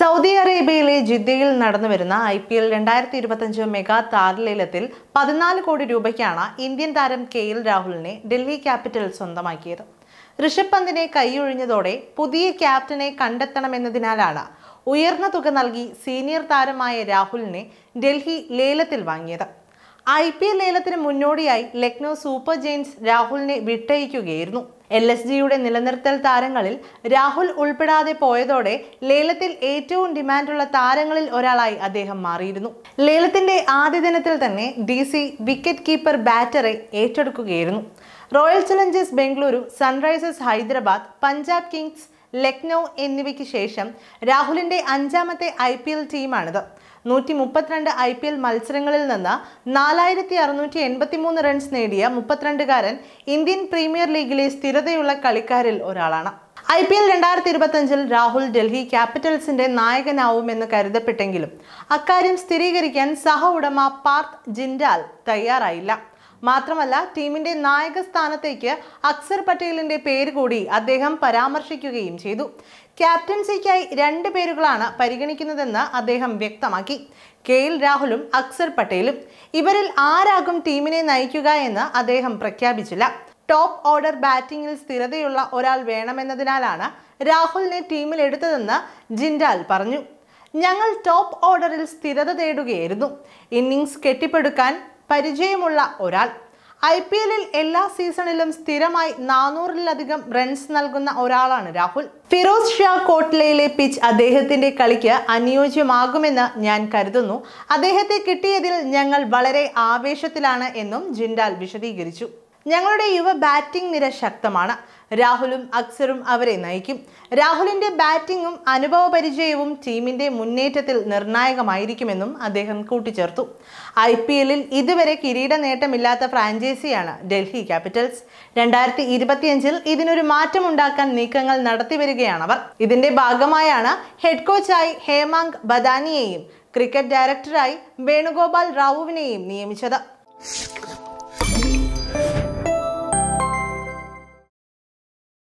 Saudi അറേബ്യയിലെ ജിദ്ദയിൽ നടന്നു വരുന്ന ഐ പി എൽ രണ്ടായിരത്തി ഇരുപത്തഞ്ച് മെഗാ താരലീലത്തിൽ പതിനാല് കോടി രൂപയ്ക്കാണ് ഇന്ത്യൻ താരം കെ എൽ രാഹുലിനെ ഡൽഹി ക്യാപിറ്റൽ സ്വന്തമാക്കിയത് ഋഷഭ് പന്തിനെ കൈയൊഴിഞ്ഞതോടെ പുതിയ ക്യാപ്റ്റനെ കണ്ടെത്തണമെന്നതിനാലാണ് ഉയർന്ന തുക നൽകി സീനിയർ താരമായ രാഹുലിനെ ഡൽഹി ലേലത്തിൽ വാങ്ങിയത് ഐ പി എൽ ലേലത്തിന് മുന്നോടിയായി ലക്നൗ സൂപ്പർ ജെയിൻസ് രാഹുലിനെ വിട്ടയക്കുകയായിരുന്നു എൽ എസ് ജിയുടെ നിലനിർത്തൽ താരങ്ങളിൽ രാഹുൽ ഉൾപ്പെടാതെ പോയതോടെ ലേലത്തിൽ ഏറ്റവും ഡിമാൻഡുള്ള താരങ്ങളിൽ ഒരാളായി അദ്ദേഹം മാറിയിരുന്നു ലേലത്തിന്റെ ആദ്യ ദിനത്തിൽ തന്നെ ഡി സി വിക്കറ്റ് കീപ്പർ ബാറ്ററെ ഏറ്റെടുക്കുകയായിരുന്നു Royal Challengers Bengaluru Sunrisers Hyderabad Punjab Kings Lucknow എന്നിവയ്ക്ക് ശേഷം രാഹുലിന്റെ അഞ്ചാമത്തെ ഐ പി എൽ ടീമാണിത് നൂറ്റി മുപ്പത്തിരണ്ട് ഐ പി എൽ മത്സരങ്ങളിൽ നിന്ന് നാലായിരത്തി അറുന്നൂറ്റി എൺപത്തി മൂന്ന് റൺസ് നേടിയ മുപ്പത്തിരണ്ടുകാരൻ ഇന്ത്യൻ പ്രീമിയർ ലീഗിലെ സ്ഥിരതയുള്ള കളിക്കാരിൽ ഒരാളാണ് ഐ പി എൽ രണ്ടായിരത്തി ഇരുപത്തഞ്ചിൽ രാഹുൽ ഡൽഹി ക്യാപിറ്റൽസിന്റെ നായകനാവുമെന്ന് കരുതപ്പെട്ടെങ്കിലും അക്കാര്യം സ്ഥിരീകരിക്കാൻ സഹ ഉടമ പാർത്ഥ് ജിൻഡാൽ തയ്യാറായില്ല മാത്രമല്ല ടീമിന്റെ നായക സ്ഥാനത്തേക്ക് അക്സർ പട്ടേലിന്റെ പേര് കൂടി അദ്ദേഹം പരാമർശിക്കുകയും ചെയ്തു ക്യാപ്റ്റൻസിക്കായി രണ്ട് പേരുകളാണ് പരിഗണിക്കുന്നതെന്ന് അദ്ദേഹം വ്യക്തമാക്കി കെ എൽ രാഹുലും അക്സർ പട്ടേലും ഇവരിൽ ആരാകും ടീമിനെ നയിക്കുക എന്ന് അദ്ദേഹം പ്രഖ്യാപിച്ചില്ല ടോപ്പ് ഓർഡർ ബാറ്റിംഗിൽ സ്ഥിരതയുള്ള ഒരാൾ വേണമെന്നതിനാലാണ് രാഹുലിനെ ടീമിൽ എടുത്തതെന്ന് ജിൻഡാൽ പറഞ്ഞു ഞങ്ങൾ ടോപ്പ് ഓർഡറിൽ സ്ഥിരത തേടുകയായിരുന്നു ഇന്നിങ്സ് കെട്ടിപ്പടുക്കാൻ പരിചയമുള്ള ഒരാൾ ഐ പി എല്ലിൽ എല്ലാ സീസണിലും സ്ഥിരമായി നാനൂറിലധികം റൺസ് നൽകുന്ന ഒരാളാണ് രാഹുൽ ഫിറോസ് ഷാ കോട്ട്ലയിലെ പിച്ച് അദ്ദേഹത്തിന്റെ കളിക്ക് അനുയോജ്യമാകുമെന്ന് ഞാൻ കരുതുന്നു അദ്ദേഹത്തെ കിട്ടിയതിൽ ഞങ്ങൾ വളരെ ആവേശത്തിലാണ് എന്നും ജിൻഡാൽ വിശദീകരിച്ചു ഞങ്ങളുടെ യുവ ബാറ്റിംഗ് നിര ശക്തമാണ് രാഹുലും അക്സറും അവരെ നയിക്കും രാഹുലിന്റെ ബാറ്റിംഗും അനുഭവ പരിചയവും ടീമിന്റെ മുന്നേറ്റത്തിൽ നിർണായകമായിരിക്കുമെന്നും അദ്ദേഹം കൂട്ടിച്ചേർത്തു ഐ പി എല്ലിൽ ഇതുവരെ കിരീട നേട്ടമില്ലാത്ത ഫ്രാഞ്ചൈസിയാണ് ഡൽഹി ക്യാപിറ്റൽസ് രണ്ടായിരത്തി ഇരുപത്തിയഞ്ചിൽ ഇതിനൊരു മാറ്റമുണ്ടാക്കാൻ നീക്കങ്ങൾ നടത്തിവരികയാണവർ ഇതിന്റെ ഭാഗമായാണ് ഹെഡ് കോച്ചായി ഹേമാങ് ബദാനിയെയും ക്രിക്കറ്റ് ഡയറക്ടറായി വേണുഗോപാൽ റാവുവിനെയും നിയമിച്ചത്